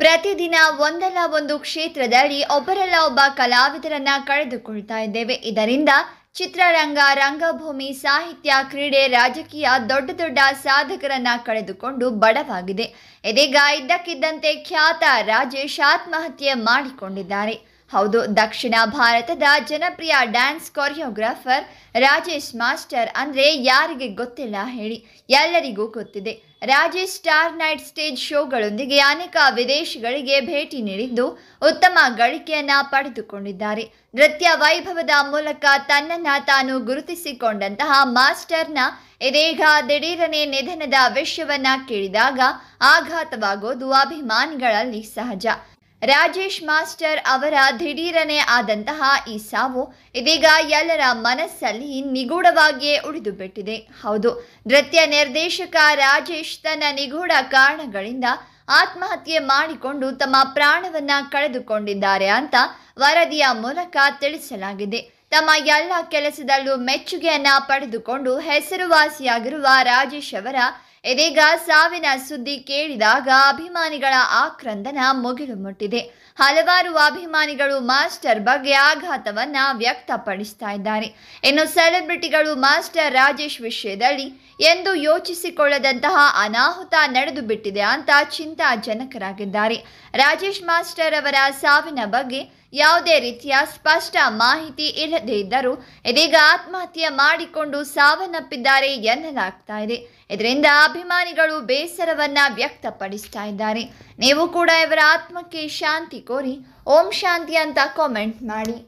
ಪ್ರತಿದಿನ ಒಂದಲ್ಲ ಒಂದು ಕ್ಷೇತ್ರದಲ್ಲಿ ಒಬ್ಬರಲ್ಲ ಒಬ್ಬ ಕಲಾವಿದರನ್ನ ಕಳೆದುಕೊಳ್ತಾ ಇದ್ದೇವೆ ಇದರಿಂದ ಚಿತ್ರರಂಗ ರಂಗಭೂಮಿ ಸಾಹಿತ್ಯ ಕ್ರೀಡೆ ರಾಜಕೀಯ ದೊಡ್ಡ ದೊಡ್ಡ ಸಾಧಕರನ್ನ ಕಳೆದುಕೊಂಡು ಬಡವಾಗಿದೆ ಇದೀಗ ಇದ್ದಕ್ಕಿದ್ದಂತೆ ಖ್ಯಾತ ರಾಜೇಶ್ ಆತ್ಮಹತ್ಯೆ ಮಾಡಿಕೊಂಡಿದ್ದಾರೆ ಹೌದು ದಕ್ಷಿಣ ಭಾರತದ ಜನಪ್ರಿಯ ಡ್ಯಾನ್ಸ್ ಕೊರಿಯೋಗ್ರಾಫರ್ ರಾಜೇಶ್ ಮಾಸ್ಟರ್ ಅಂದರೆ ಯಾರಿಗೆ ಗೊತ್ತಿಲ್ಲ ಹೇಳಿ ಎಲ್ಲರಿಗೂ ಗೊತ್ತಿದೆ ರಾಜೇಶ್ ಸ್ಟಾರ್ ನೈಟ್ ಸ್ಟೇಜ್ ಶೋಗಳೊಂದಿಗೆ ಅನೇಕ ವಿದೇಶಗಳಿಗೆ ಭೇಟಿ ನೀಡಿದ್ದು ಉತ್ತಮ ಗಳಿಕೆಯನ್ನು ಪಡೆದುಕೊಂಡಿದ್ದಾರೆ ನೃತ್ಯ ವೈಭವದ ಮೂಲಕ ತನ್ನನ್ನು ತಾನು ಗುರುತಿಸಿಕೊಂಡಂತಹ ಮಾಸ್ಟರ್ನ ಇದೀಗ ದಿಢೀರನೆ ನಿಧನದ ವಿಷಯವನ್ನ ಕೇಳಿದಾಗ ಆಘಾತವಾಗೋದು ಅಭಿಮಾನಿಗಳಲ್ಲಿ ಸಹಜ ರಾಜೇಶ್ ಮಾಸ್ಟರ್ ಅವರ ದಿಢೀರನೆ ಆದಂತಹ ಈ ಸಾವು ಇದೀಗ ಎಲ್ಲರ ಮನಸ್ಸಲ್ಲಿ ನಿಗೂಢವಾಗಿಯೇ ಉಳಿದು ಬಿಟ್ಟಿದೆ ಹೌದು ನೃತ್ಯ ನಿರ್ದೇಶಕ ರಾಜೇಶ್ ತನ್ನ ನಿಗೂಢ ಕಾರಣಗಳಿಂದ ಆತ್ಮಹತ್ಯೆ ಮಾಡಿಕೊಂಡು ತಮ್ಮ ಪ್ರಾಣವನ್ನ ಕಳೆದುಕೊಂಡಿದ್ದಾರೆ ಅಂತ ವರದಿಯ ಮೂಲಕ ತಿಳಿಸಲಾಗಿದೆ ತಮ್ಮ ಎಲ್ಲ ಕೆಲಸದಲ್ಲೂ ಮೆಚ್ಚುಗೆಯನ್ನ ಪಡೆದುಕೊಂಡು ಹೆಸರುವಾಸಿಯಾಗಿರುವ ರಾಜೇಶ್ ಅವರ ಇದೀಗ ಸಾವಿನ ಸುದ್ದಿ ಕೇಳಿದಾಗ ಅಭಿಮಾನಿಗಳ ಆಕ್ರಂದನ ಮುಗಿಲು ಮುಟ್ಟಿದೆ ಹಲವಾರು ಅಭಿಮಾನಿಗಳು ಮಾಸ್ಟರ್ ಬಗ್ಗೆ ಆಘಾತವನ್ನ ವ್ಯಕ್ತಪಡಿಸ್ತಾ ಇದ್ದಾರೆ ಇನ್ನು ಸೆಲೆಬ್ರಿಟಿಗಳು ಮಾಸ್ಟರ್ ರಾಜೇಶ್ ವಿಷಯದಲ್ಲಿ ಎಂದು ಯೋಚಿಸಿಕೊಳ್ಳದಂತಹ ಅನಾಹುತ ನಡೆದು ಬಿಟ್ಟಿದೆ ಅಂತ ಚಿಂತಾಜನಕರಾಗಿದ್ದಾರೆ ರಾಜೇಶ್ ಮಾಸ್ಟರ್ ಅವರ ಸಾವಿನ ಬಗ್ಗೆ ಯಾವುದೇ ರೀತಿಯ ಸ್ಪಷ್ಟ ಮಾಹಿತಿ ಇಲ್ಲದೇ ಇದ್ದರೂ ಇದೀಗ ಆತ್ಮಹತ್ಯೆ ಮಾಡಿಕೊಂಡು ಸಾವನ್ನಪ್ಪಿದ್ದಾರೆ ಎನ್ನಲಾಗ್ತಾ ಇದೆ ಇದರಿಂದ ಅಭಿಮಾನಿಗಳು ಬೇಸರವನ್ನ ವ್ಯಕ್ತಪಡಿಸ್ತಾ ಇದ್ದಾರೆ ನೀವು ಕೂಡ ಇವರ ಆತ್ಮಕ್ಕೆ ಶಾಂತಿ ಕೋರಿ ಓಂ ಶಾಂತಿ ಅಂತ ಕಾಮೆಂಟ್ ಮಾಡಿ